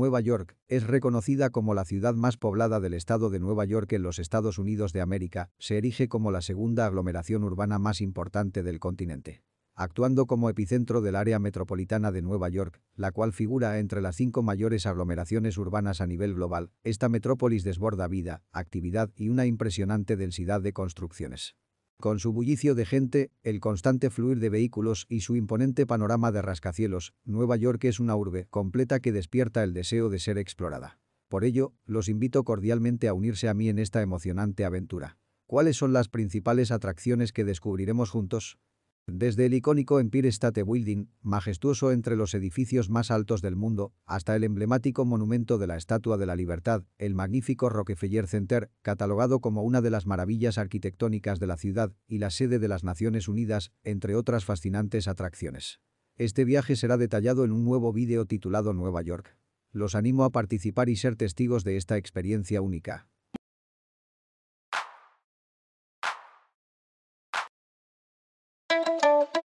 Nueva York, es reconocida como la ciudad más poblada del estado de Nueva York en los Estados Unidos de América, se erige como la segunda aglomeración urbana más importante del continente actuando como epicentro del área metropolitana de Nueva York, la cual figura entre las cinco mayores aglomeraciones urbanas a nivel global, esta metrópolis desborda vida, actividad y una impresionante densidad de construcciones. Con su bullicio de gente, el constante fluir de vehículos y su imponente panorama de rascacielos, Nueva York es una urbe completa que despierta el deseo de ser explorada. Por ello, los invito cordialmente a unirse a mí en esta emocionante aventura. ¿Cuáles son las principales atracciones que descubriremos juntos? Desde el icónico Empire State Building, majestuoso entre los edificios más altos del mundo, hasta el emblemático monumento de la Estatua de la Libertad, el magnífico Rockefeller Center, catalogado como una de las maravillas arquitectónicas de la ciudad y la sede de las Naciones Unidas, entre otras fascinantes atracciones. Este viaje será detallado en un nuevo vídeo titulado Nueva York. Los animo a participar y ser testigos de esta experiencia única.